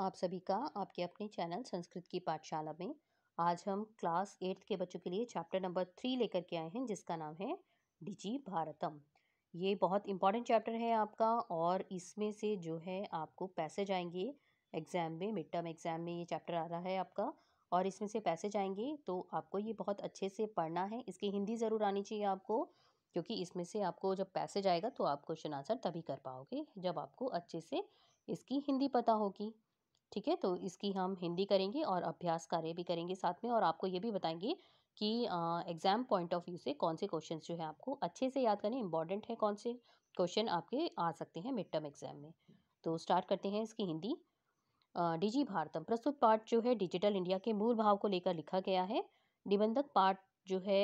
आप सभी का आपके अपने चैनल संस्कृत की पाठशाला में आज हम क्लास एट्थ के बच्चों के लिए चैप्टर नंबर थ्री लेकर के आए हैं जिसका नाम है डिजी भारतम ये बहुत इंपॉर्टेंट चैप्टर है आपका और इसमें से जो है आपको पैसे जाएंगे एग्ज़ाम में मिड टर्म एग्ज़ाम में ये चैप्टर आ रहा है आपका और इसमें से पैसे जाएंगे तो आपको ये बहुत अच्छे से पढ़ना है इसकी हिंदी ज़रूर आनी चाहिए आपको क्योंकि इसमें से आपको जब पैसे जाएगा तो आप क्वेश्चन आंसर तभी कर पाओगे जब आपको अच्छे से इसकी हिंदी पता होगी ठीक है तो इसकी हम हिंदी करेंगे और अभ्यास कार्य भी करेंगे साथ में और आपको ये भी बताएंगे कि एग्ज़ाम पॉइंट ऑफ व्यू से कौन से क्वेश्चन जो है आपको अच्छे से याद करने इंपॉर्टेंट है कौन से क्वेश्चन आपके आ सकते हैं मिड टर्म एग्ज़ाम में तो स्टार्ट करते हैं इसकी हिंदी डिजी भारतम प्रस्तुत पाठ जो है डिजिटल इंडिया के मूल भाव को लेकर लिखा गया है निबंधक पाठ जो है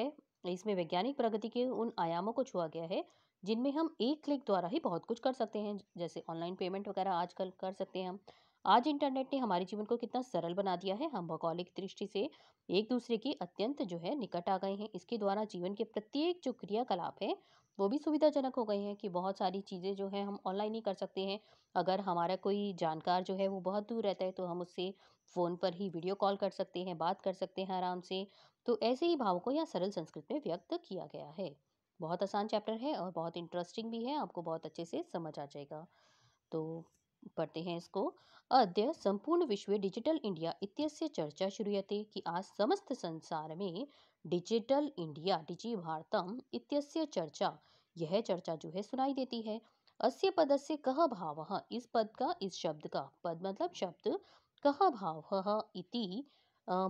इसमें वैज्ञानिक प्रगति के उन आयामों को छुआ गया है जिनमें हम एक क्लिक द्वारा ही बहुत कुछ कर सकते हैं जैसे ऑनलाइन पेमेंट वगैरह आजकल कर सकते हैं हम आज इंटरनेट ने हमारे जीवन को कितना सरल बना दिया है हम भौगोलिक दृष्टि से एक दूसरे के अत्यंत जो है निकट आ गए हैं इसके द्वारा जीवन के प्रत्येक जो क्रियाकलाप है वो भी सुविधाजनक हो गए हैं कि बहुत सारी चीज़ें जो हैं हम ऑनलाइन ही कर सकते हैं अगर हमारा कोई जानकार जो है वो बहुत दूर रहता है तो हम उससे फ़ोन पर ही वीडियो कॉल कर सकते हैं बात कर सकते हैं आराम से तो ऐसे ही भाव को यहाँ सरल संस्कृत में व्यक्त किया गया है बहुत आसान चैप्टर है और बहुत इंटरेस्टिंग भी है आपको बहुत अच्छे से समझ आ जाएगा तो पढ़ते हैं इसको अद्य संपूर्ण विश्व डिजिटल इंडिया इत्यस्य चर्चा शुरू श्रूयते कि आज समस्त संसार में डिजिटल इंडिया डिजी भारतम इत्यस्य चर्चा यह चर्चा जो है सुनाई देती है अस्य पद से कह भाव इस पद का इस शब्द का पद मतलब शब्द कह भाव इति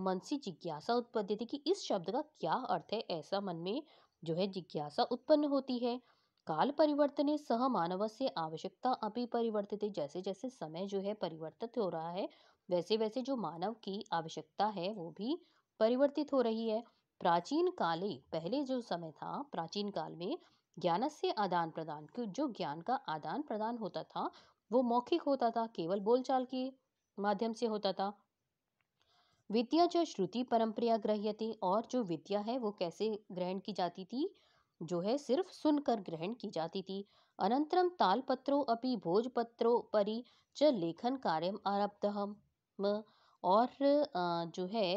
मन से जिज्ञासा उत्पद्य कि इस शब्द का क्या अर्थ है ऐसा मन में जो है जिज्ञासा उत्पन्न होती है काल परिवर्तने सह मानव से आवश्यकता अभी परिवर्तित है जैसे जैसे समय जो है परिवर्तित हो रहा है वैसे वैसे जो मानव की आवश्यकता है वो भी परिवर्तित हो रही है प्राचीन काले पहले जो समय था प्राचीन काल में ज्ञान से आदान प्रदान जो ज्ञान का आदान प्रदान होता था वो मौखिक होता था केवल बोलचाल के माध्यम से होता था विद्या जो श्रुति परंपरा थी और जो विद्या है वो कैसे ग्रहण की जाती थी जो है सिर्फ सुनकर ग्रहण की जाती थी अनंतरम तालपत्रो अपि भोजपत्रो परि च लेखन कार्य आरब्ध और जो है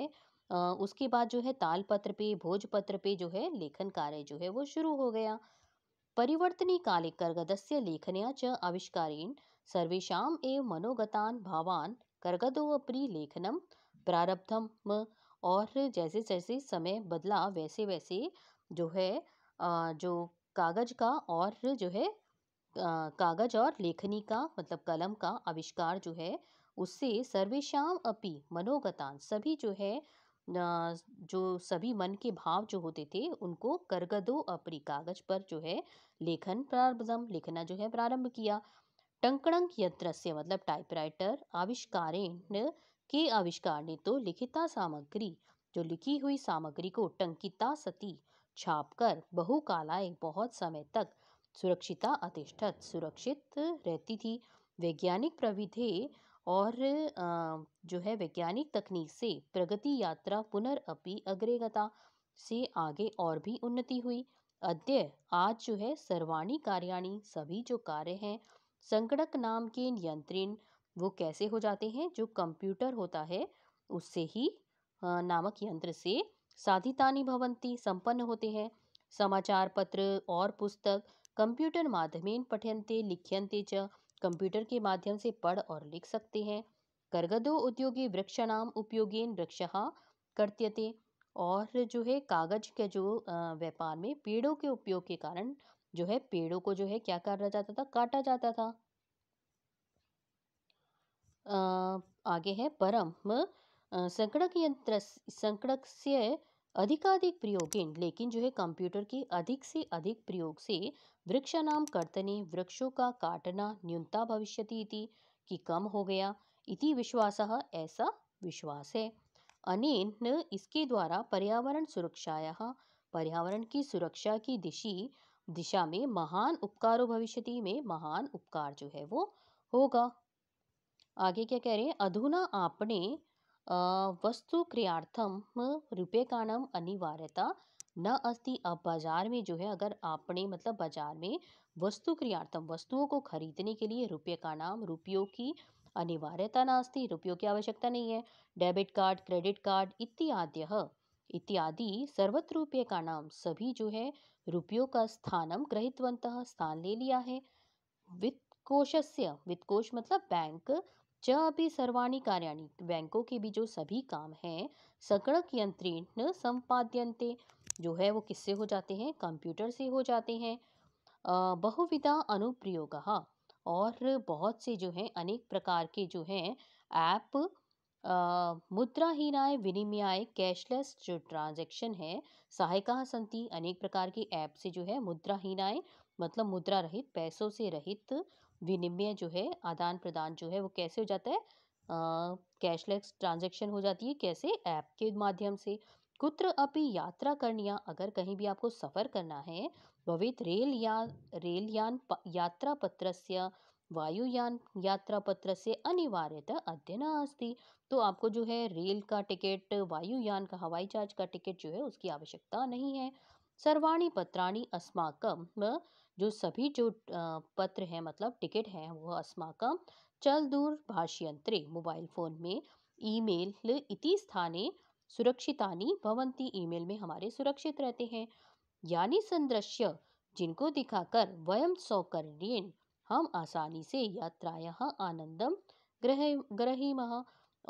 उसके बाद जो है तालपत्र पे भोजपत्र पे जो है लेखन कार्य जो है वो शुरू हो गया परिवर्तनी काले करगदस्य लेखनया च आविष्कारेण सर्वेशा एव मनोगतान भावान करगदो अपनी लेखनम प्रारब्धम और जैसे जैसे समय बदला वैसे वैसे जो है जो कागज का और जो है कागज और लेखनी का मतलब कलम का आविष्कार जो है उससे सर्वेशम अपि मनोगतान सभी जो है जो सभी मन के भाव जो होते थे उनको करगदो अपनी कागज पर जो है लेखन प्रारंभम लिखना जो है प्रारंभ किया टंकणंक यंत्र से मतलब टाइपराइटर आविष्कारेण के आविष्कार ने तो लिखिता सामग्री जो लिखी हुई सामग्री को टंकिता सती छापकर एक बहुत समय तक सुरक्षिता अधिष्ठित सुरक्षित रहती थी वैज्ञानिक प्रविधि और जो है वैज्ञानिक तकनीक से प्रगति यात्रा पुनरअपि अग्रेगता से आगे और भी उन्नति हुई अद्य आज जो है सर्वाणी कार्याणी सभी जो कार्य हैं संगणक नाम के नियंत्रण वो कैसे हो जाते हैं जो कंप्यूटर होता है उससे ही नामक यंत्र से साधिता भवंती संपन्न होते हैं समाचार पत्र और पुस्तक कंप्यूटर माध्यमेन पठ्यंते लिख्यंते च कंप्यूटर के माध्यम से पढ़ और लिख सकते हैं करगदो उद्योगी वृक्षणाम उपयोगेन वृक्ष करते और जो है कागज के जो व्यापार में पेड़ों के उपयोग के कारण जो है पेड़ों को जो है क्या करा जाता था काटा जाता था आगे है परम यंत्र संगणकयन्त्रं से अधिकाधिक प्रयोगेन लेकिन जो है कंप्यूटर के अधिक से अधिक प्रयोग से नाम कर्तने वृक्षों का काटना न्यूनता भविष्य कि कम हो गया इति विश्वास ऐसा विश्वास है अनेन इसके द्वारा पर्यावरण सुरक्षाया पर्यावरण की सुरक्षा की दिशि दिशा में महान उपकारो भविष्यति में महान उपकार जो है वो होगा आगे क्या कह रहे हैं अधुना आपने का नाम अनिवार्यता न अस्ति अब बाज़ार में जो है अगर आपने मतलब बाज़ार में क्रियार्थम वस्तुओं को खरीदने के लिए नाम रुपयों की अनिवार्यता नास्ति रुपयों की आवश्यकता नहीं है डेबिट कार्ड क्रेडिट कार्ड इत्यादि इत्यादि सर्वत्र नाम सभी जो है रुपयों का स्थान ग्रहितवंत स्थान ले लिया है से वित्तकोश मतलब बैंक च अभी सर्वाणी कार्याणि बैंकों के भी जो सभी काम हैं संगणक यंत्रेण संपाद्यंते जो है वो किससे हो जाते हैं कंप्यूटर से हो जाते हैं बहुविधा अनुप्रयोग और बहुत से जो हैं अनेक प्रकार के जो हैं ऐप मुद्राहीनाय विनिमयाय कैशलेस जो ट्रांजेक्शन है सहायका संति अनेक प्रकार के ऐप से जो है मुद्राहीनाय मतलब मुद्रा रहित पैसों से रहित विनिमय जो है आदान प्रदान जो है वो कैसे हो जाता है कैशलेस ट्रांजेक्शन हो जाती है कैसे ऐप के माध्यम से कुत्र अपनी यात्रा करनी अगर कहीं भी आपको सफ़र करना है तो भवित रेल या रेल यान यात्रा पत्रस्य वायुयान यात्रा पत्र से अनिवार्यता अध्ययन अस्ति तो आपको जो है रेल का टिकट वायुयान का हवाई जहाज का टिकट जो है उसकी आवश्यकता नहीं है सर्वाणी पत्राणी अस्माकम जो सभी जो पत्र हैं मतलब टिकट हैं वह चल दूर भाषयन्त्रे मोबाइल फ़ोन में ईमेल इति स्थाने सुरक्षितानी भवंती ईमेल में हमारे सुरक्षित रहते हैं यानी संदृश्य जिनको दिखाकर वयम सौकर्ण हम आसानी से यात्राया आनंदम ग्रह ग्रहीमः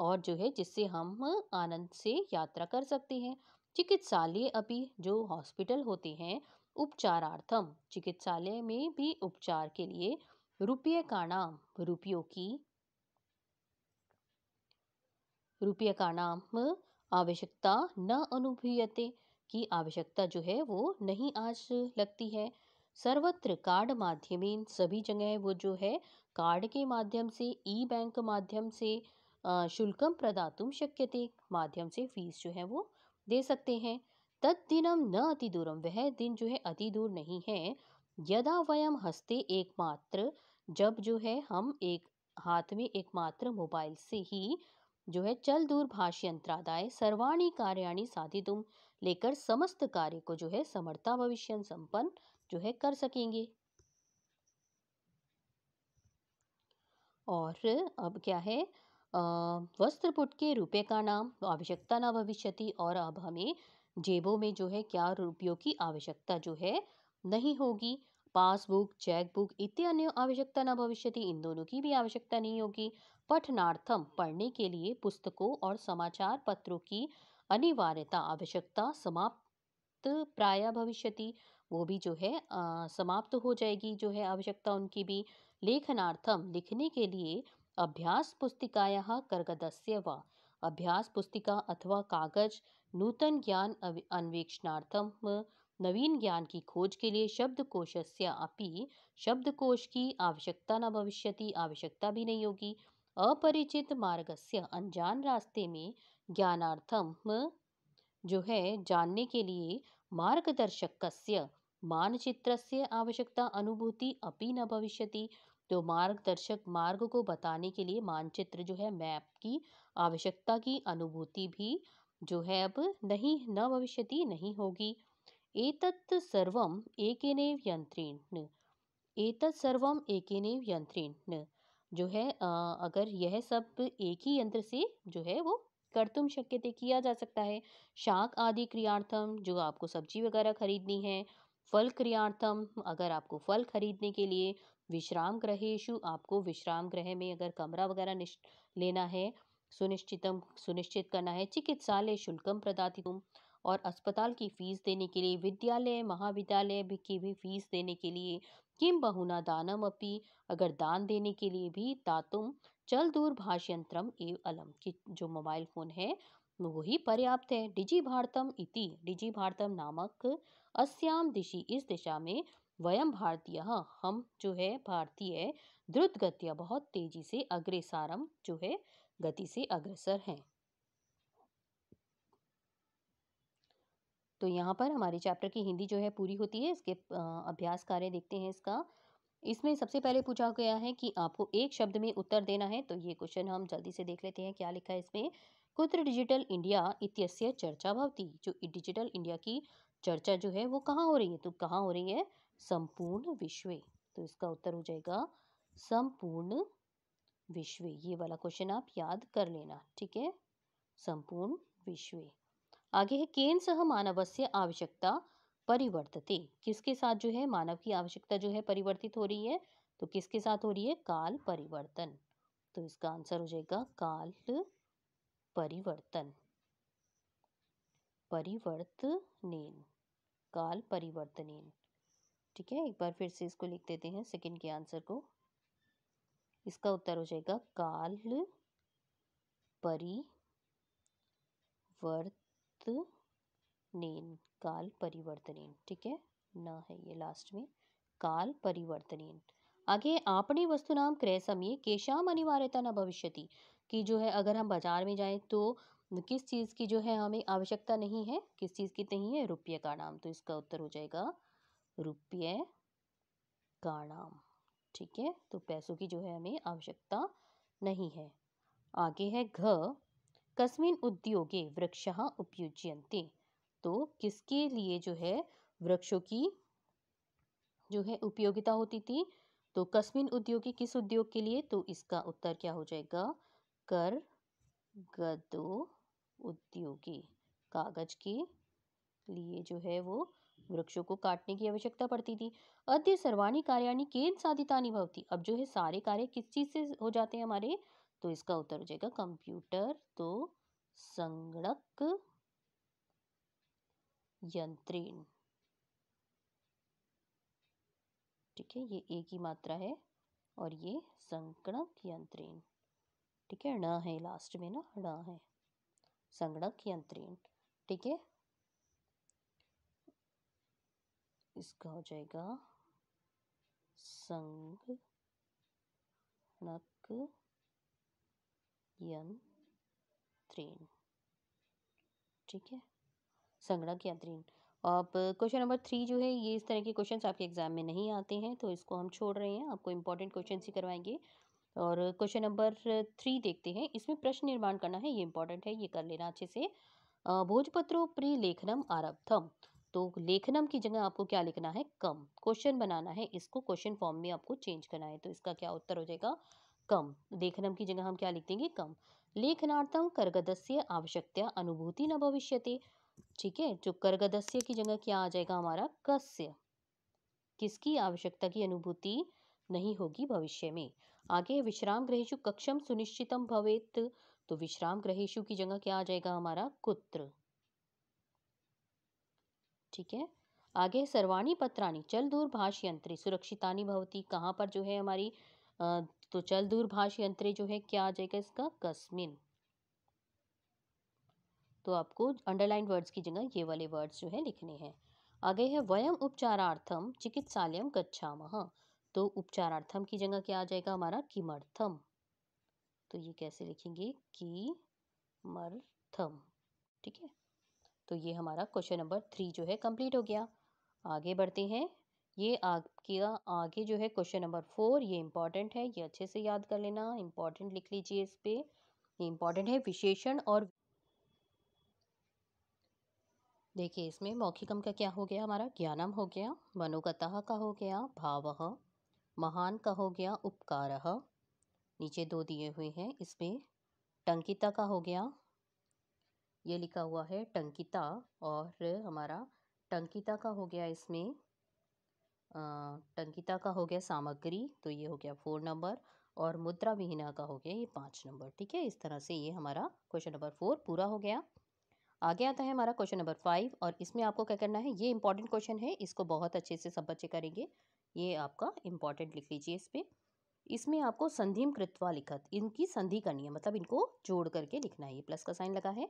और जो है जिससे हम आनंद से यात्रा कर सकते हैं चिकित्सालय अभी जो हॉस्पिटल होते हैं उपचारार्थम चिकित्सालय में भी उपचार के लिए रुपये का नाम रुपयों की रुपये का नाम आवश्यकता न अनुभूयते की आवश्यकता जो है वो नहीं आज लगती है सर्वत्र कार्ड माध्यम सभी जगह वो जो है कार्ड के माध्यम से ई बैंक माध्यम से शुल्कम प्रदातुम शक्यते माध्यम से फीस जो है वो दे सकते हैं तद्दिनं न अति दूरम वह दिन जो है अति दूर नहीं है यदा वयम हस्ते एकमात्र जब जो है हम एक हाथ में एकमात्र मोबाइल से ही जो है चल दूर भाष यंत्रादाय सर्वाणी कार्याणी तुम लेकर समस्त कार्य को जो है समर्था भविष्य संपन्न जो है कर सकेंगे और अब क्या है वस्त्रपुट के रूपये का नाम आवश्यकता न भविष्यति और अब हमें जेबों में जो है क्या रुपयों की आवश्यकता जो है नहीं होगी पासबुक चेकबुक इत्यादि आवश्यकता न भविष्य इन दोनों की भी आवश्यकता नहीं होगी पठनार्थम पढ़ने के लिए पुस्तकों और समाचार पत्रों की अनिवार्यता आवश्यकता समाप्त प्राय भविष्य वो भी जो है आ, समाप्त हो जाएगी जो है आवश्यकता उनकी भी लेखनार्थम लिखने के लिए अभ्यास पुस्तिकाया कर्गदस्य व अभ्यास पुस्तिका अथवा कागज नूतन ज्ञान अन्वेक्षणार्थम नवीन ज्ञान की खोज के लिए शब्दकोशस्य अपि शब्दकोश की आवश्यकता न भविष्य आवश्यकता भी नहीं होगी अपरिचित से अनजान रास्ते में ज्ञानार्थम जो है जानने के लिए मार्गदर्शक मानचित्र से आवश्यकता अनुभूति अपि न भविष्य तो मार्गदर्शक मार्ग को बताने के लिए मानचित्र जो है मैप की आवश्यकता की अनुभूति भी जो है अब नहीं न भविष्य नहीं होगी एतत् सर्वम एक यंत्रेण एतत् सर्वम एक यंत्रेण जो है आ, अगर यह सब एक ही यंत्र से जो है वो कर्तुम शक्य किया जा सकता है शाक आदि क्रियार्थम जो आपको सब्जी वगैरह खरीदनी है फल क्रियार्थम अगर आपको फल खरीदने के लिए विश्राम ग्रहेशु आपको विश्राम ग्रह में अगर कमरा वगैरह लेना है सुनिश्चित सुनिश्चित करना है चिकित्सालय शुल्कम प्रदा और अस्पताल की फीस देने के लिए विद्यालय महाविद्यालय की भी फीस देने के लिए किम बहुना दानम अपी अगर दान देने के लिए भी तातुम चल दूर भाष्यंत्रम एव अलम कि जो मोबाइल फ़ोन है वही पर्याप्त है डिजी भारतम इति डिजी भारतम नामक अस्याम दिशि इस दिशा में वयम भारतीय हम जो है भारतीय द्रुत गत्या बहुत तेजी से अग्रेसारम जो है गति से अग्रसर हैं तो यहाँ पर हमारे चैप्टर की हिंदी जो है पूरी होती है इसके अभ्यास कार्य देखते हैं इसका इसमें सबसे पहले पूछा गया है कि आपको एक शब्द में उत्तर देना है तो ये क्वेश्चन हम जल्दी से देख लेते हैं क्या लिखा है इसमें कुत्र डिजिटल इंडिया इत्यस्य चर्चा भवती जो डिजिटल इंडिया की चर्चा जो है वो कहाँ हो रही है तो कहाँ हो रही है संपूर्ण विश्व तो इसका उत्तर हो जाएगा संपूर्ण विश्व ये वाला क्वेश्चन आप याद कर लेना ठीक है संपूर्ण विश्व आगे है केन सह मानव से आवश्यकता परिवर्तते किसके साथ जो है मानव की आवश्यकता जो है परिवर्तित हो रही है तो किसके साथ हो रही है काल परिवर्तन तो इसका आंसर हो जाएगा काल परिवर्तन परिवर्तनेन काल परिवर्तनेन ठीक है एक बार फिर से इसको लिख देते हैं सेकंड के आंसर को इसका उत्तर हो जाएगा काल परिवर्तनीन काल परिवर्तन ठीक है ना है ये लास्ट में काल परिवर्तन आगे आपने वस्तु नाम क्रय समय केशाम अनिवार्यता न भविष्य कि जो है अगर हम बाजार में जाएं तो किस चीज़ की जो है हमें आवश्यकता नहीं है किस चीज़ की नहीं है रुपये का नाम तो इसका उत्तर हो जाएगा रुपये का नाम ठीक है तो पैसों की जो है हमें आवश्यकता नहीं है आगे है घ कस्मिन उद्योगे वृक्ष उपयुज्यंते तो किसके लिए जो है वृक्षों की जो है उपयोगिता होती थी तो कस्मिन उद्योगी किस उद्योग के लिए तो इसका उत्तर क्या हो जाएगा कर गदो उद्योगी कागज के लिए जो है वो वृक्षों को काटने की आवश्यकता पड़ती थी अद्य सर्वाणी कार्याणी केंद्र साधितानी भवती अब जो है सारे कार्य किस चीज़ से हो जाते हैं हमारे तो इसका उत्तर हो जाएगा कंप्यूटर तो संगणक यंत्रीन ठीक है ये एक ही मात्रा है और ये संगणक यंत्रीन ठीक है न है लास्ट में ना न है संगणक यंत्रीन ठीक है इसका हो जाएगा संग णक यंत्रीन ठीक है संगणक यंत्रीन अब क्वेश्चन नंबर थ्री जो है ये इस तरह के क्वेश्चंस आपके एग्ज़ाम में नहीं आते हैं तो इसको हम छोड़ रहे हैं आपको इंपॉर्टेंट क्वेश्चन ही करवाएंगे और क्वेश्चन नंबर थ्री देखते हैं इसमें प्रश्न निर्माण करना है ये इंपॉर्टेंट है ये कर लेना अच्छे से भोजपत्रो प्रिलेखनम आरब्धम तो लेखनम की जगह आपको क्या लिखना है कम क्वेश्चन बनाना है इसको क्वेश्चन फॉर्म में आपको चेंज करना है तो इसका क्या उत्तर हो जाएगा कम लेखनम की जगह हम क्या लिख देंगे कम लेखनार्थम करगदस्य आवश्यकता अनुभूति न भविष्यति ठीक है जो तो करगदस्य की जगह क्या आ जाएगा हमारा कस्य किसकी आवश्यकता की अनुभूति नहीं होगी भविष्य में आगे विश्राम ग्रहेशु कक्षम सुनिश्चितम भवेत तो विश्राम ग्रहेशु की जगह क्या आ जाएगा हमारा कुत्र ठीक है आगे सर्वाणी पत्राणी चल दूरभाष यंत्र सुरक्षितानी भवती कहाँ पर जो है हमारी तो चल दूरभाष यंत्र जो है क्या आ जाएगा इसका कस्मिन तो आपको अंडरलाइन वर्ड्स की जगह ये वाले वर्ड्स जो है लिखने हैं आगे है वयम उपचारार्थम चिकित्सालयम गच्छामः तो उपचारार्थम की जगह क्या आ जाएगा हमारा किमर्थम तो ये कैसे लिखेंगे की मर्थम ठीक है तो ये हमारा क्वेश्चन नंबर थ्री जो है कंप्लीट हो गया आगे बढ़ते हैं ये आपके आगे जो है क्वेश्चन नंबर फोर ये इंपॉर्टेंट है ये अच्छे से याद कर लेना इंपॉर्टेंट लिख लीजिए इस पर ये इंपॉर्टेंट है विशेषण और देखिए इसमें मौखिकम का क्या हो गया हमारा ज्ञानम हो गया मनोगतः का हो गया भाव महान का हो गया उपकार नीचे दो दिए हुए हैं इसमें टंकिता का हो गया ये लिखा हुआ है टंकिता और हमारा टंकिता का हो गया इसमें टंकिता का हो गया सामग्री तो ये हो गया फोर नंबर और मुद्रा विहीना का हो गया ये पाँच नंबर ठीक है इस तरह से ये हमारा क्वेश्चन नंबर फोर पूरा हो गया आगे आता है हमारा क्वेश्चन नंबर फाइव और इसमें आपको क्या करना है ये इंपॉर्टेंट क्वेश्चन है इसको बहुत अच्छे से सब बच्चे करेंगे ये आपका इंपॉर्टेंट लिख लीजिए इस पर इसमें आपको संधिम कृत्वा लिखत इनकी संधि करनी है मतलब इनको जोड़ करके लिखना है ये प्लस का साइन लगा है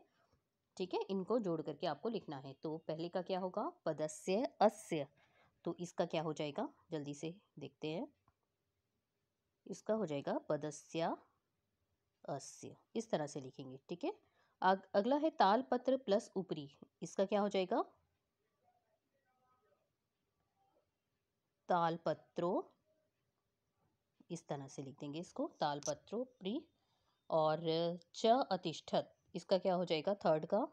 ठीक है इनको जोड़ करके आपको लिखना है तो पहले का क्या होगा पदस्य अस्य तो इसका क्या हो जाएगा जल्दी से देखते हैं इसका हो जाएगा पदस्य अस्य इस तरह से लिखेंगे ठीक है अग, अगला है ताल पत्र प्लस ऊपरी इसका क्या हो जाएगा ताल इस तरह से लिख देंगे इसको ताल प्री और च अतिष्ठत इसका क्या हो जाएगा थर्ड का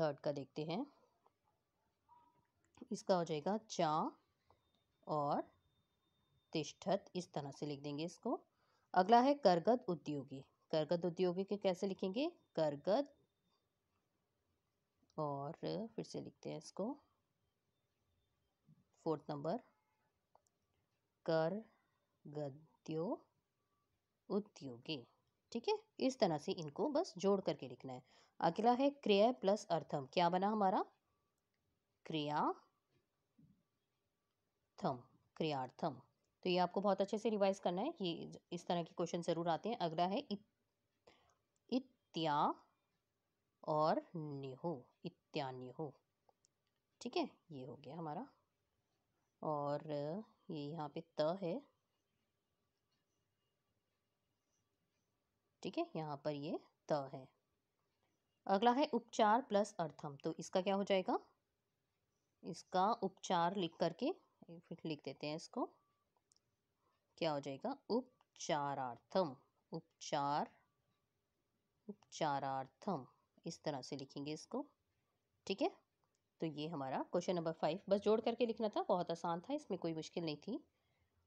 थर्ड का देखते हैं इसका हो जाएगा चा और तिष्ठत इस तरह से लिख देंगे इसको अगला है करगद उद्योगी करगद उद्योगी के कैसे लिखेंगे करगद और फिर से लिखते हैं इसको फोर्थ नंबर कर गद्यो उद्योगी ठीक है इस तरह से इनको बस जोड़ करके लिखना है अगला है क्रिया प्लस अर्थम क्या बना हमारा क्रिया थम क्रियार्थम तो ये आपको बहुत अच्छे से रिवाइज करना है ये इस तरह के क्वेश्चन ज़रूर आते हैं अगला है इत, इत्या और इत्या इत्यान्यहो ठीक है ये हो गया हमारा और ये यहाँ पे त है ठीक है यहाँ पर ये त है अगला है उपचार प्लस अर्थम तो इसका क्या हो जाएगा इसका उपचार लिख करके फिर लिख देते हैं इसको क्या हो जाएगा उपचारार्थम उपचार उपचारार्थम इस तरह से लिखेंगे इसको ठीक है तो ये हमारा क्वेश्चन नंबर फाइव बस जोड़ करके लिखना था बहुत आसान था इसमें कोई मुश्किल नहीं थी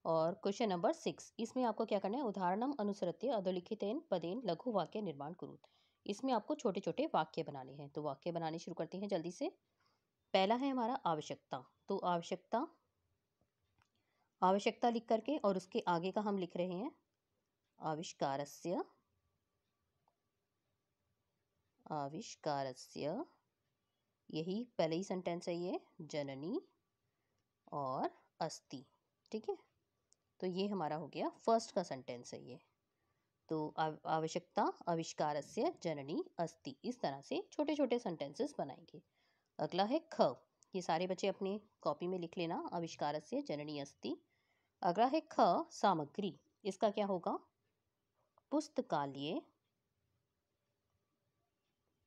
और क्वेश्चन नंबर सिक्स इसमें आपको क्या करना है उदाहरणम अनुसृत्य अधोलिखितेन पदेन लघु वाक्य निर्माण करूत इसमें आपको छोटे छोटे वाक्य बनाने हैं तो वाक्य बनाने शुरू करते हैं जल्दी से पहला है हमारा आवश्यकता तो आवश्यकता आवश्यकता लिख करके और उसके आगे का हम लिख रहे हैं आविष्कार आविष्कार यही पहले ही सेंटेंस है ये जननी और अस्थि ठीक है तो ये हमारा हो गया फर्स्ट का सेंटेंस है ये तो आवश्यकता आविष्कार से जननी अस्ति इस तरह से छोटे छोटे सेंटेंसेस बनाएंगे अगला है ख ये सारे बच्चे अपने कॉपी में लिख लेना आविष्कार से जननी अस्ति अगला है ख सामग्री इसका क्या होगा पुस्तकालय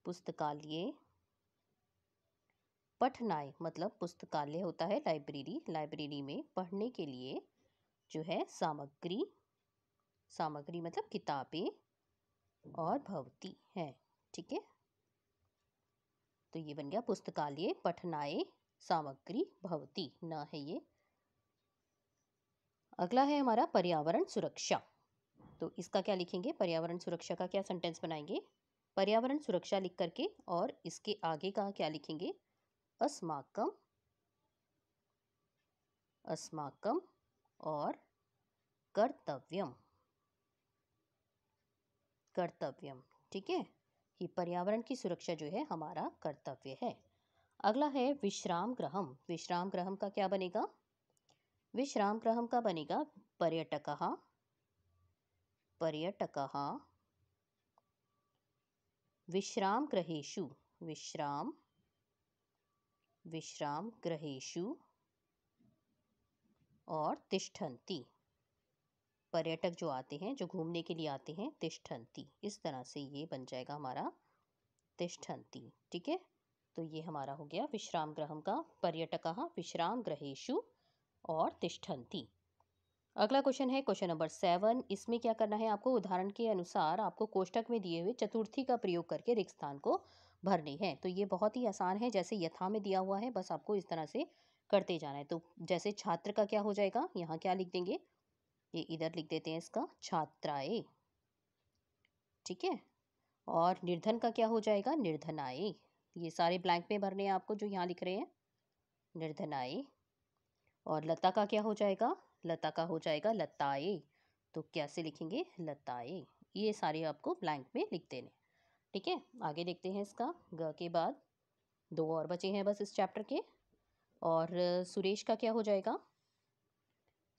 पुस्तकालय पठनाय मतलब पुस्तकालय होता है लाइब्रेरी लाइब्रेरी में पढ़ने के लिए जो है सामग्री सामग्री मतलब किताबें और भवती है ठीक है तो ये बन गया पुस्तकालय पठनाए सामग्री भवती न है ये अगला है हमारा पर्यावरण सुरक्षा तो इसका क्या लिखेंगे पर्यावरण सुरक्षा का क्या सेंटेंस बनाएंगे पर्यावरण सुरक्षा लिख करके और इसके आगे का क्या लिखेंगे अस्माकम अस्माकम और कर्तव्यम कर्तव्यम ठीक है कि पर्यावरण की सुरक्षा जो है हमारा कर्तव्य है अगला है विश्राम ग्रहम विश्राम ग्रहम का क्या बनेगा विश्राम ग्रहम का बनेगा पर्यटक पर्यटक विश्राम ग्रहेशु विश्राम विश्राम ग्रहेशु और तिष्ठन्ति पर्यटक जो आते हैं जो घूमने के लिए आते हैं तिष्ठन्ति इस तरह से ये बन जाएगा हमारा तिष्ठन्ति ठीक है तो ये हमारा हो गया विश्राम ग्रह का पर्यटक विश्राम ग्रहेशु और तिष्ठंती अगला क्वेश्चन है क्वेश्चन नंबर सेवन इसमें क्या करना है आपको उदाहरण के अनुसार आपको कोष्टक में दिए हुए चतुर्थी का प्रयोग करके रिक्त स्थान को भरने हैं तो ये बहुत ही आसान है जैसे यथा में दिया हुआ है बस आपको इस तरह से करते जाना है तो जैसे छात्र का क्या हो जाएगा यहाँ क्या लिख देंगे ये इधर लिख देते हैं इसका छात्राए ठीक है और निर्धन का क्या हो जाएगा निर्धनाए ये सारे ब्लैंक में भरने हैं आपको जो यहाँ लिख रहे हैं निर्धनाए और लता का क्या हो जाएगा लता का हो जाएगा लताए तो कैसे लिखेंगे लताए ये सारे आपको ब्लैंक में लिख देने ठीक है आगे देखते हैं इसका ग के बाद दो और बचे हैं बस इस चैप्टर के और सुरेश का क्या हो जाएगा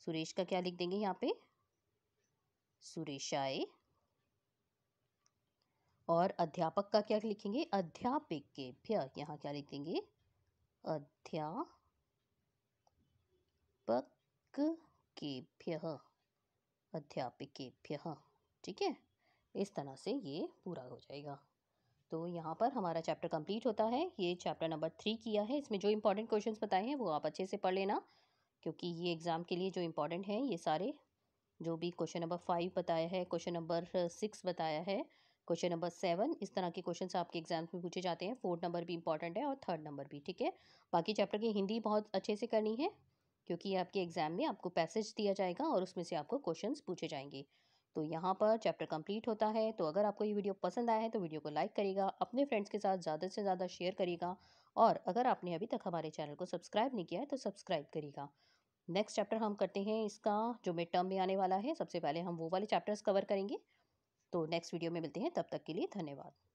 सुरेश का क्या लिख देंगे यहाँ पे सुरेशाए और अध्यापक का क्या लिखेंगे अध्यापिक के भ्य यहाँ क्या लिख देंगे अध्यापक के के अध्यापिकेभ्य ठीक है इस तरह से ये पूरा हो जाएगा तो यहाँ पर हमारा चैप्टर कंप्लीट होता है ये चैप्टर नंबर थ्री किया है इसमें जो इम्पोर्टेंट क्वेश्चंस बताए हैं वो आप अच्छे से पढ़ लेना क्योंकि ये एग्ज़ाम के लिए जो इम्पोर्टेंट हैं ये सारे जो भी क्वेश्चन नंबर फाइव बताया है क्वेश्चन नंबर सिक्स बताया है क्वेश्चन नंबर सेवन इस तरह के क्वेश्चन आपके एग्जाम्स में पूछे जाते हैं फोर्थ नंबर भी इम्पॉर्टेंट है और थर्ड नंबर भी ठीक है बाकी चैप्टर की हिंदी बहुत अच्छे से करनी है क्योंकि आपके एग्ज़ाम में आपको पैसेज दिया जाएगा और उसमें से आपको क्वेश्चंस पूछे जाएंगे तो यहाँ पर चैप्टर कंप्लीट होता है तो अगर आपको ये वीडियो पसंद आया है तो वीडियो को लाइक करिएगा अपने फ्रेंड्स के साथ ज़्यादा से ज़्यादा शेयर करिएगा और अगर आपने अभी तक हमारे चैनल को सब्सक्राइब नहीं किया है तो सब्सक्राइब करिएगा नेक्स्ट चैप्टर हम करते हैं इसका जो मिड टर्म में आने वाला है सबसे पहले हम वो वाले चैप्टर्स कवर करेंगे तो नेक्स्ट वीडियो में मिलते हैं तब तक के लिए धन्यवाद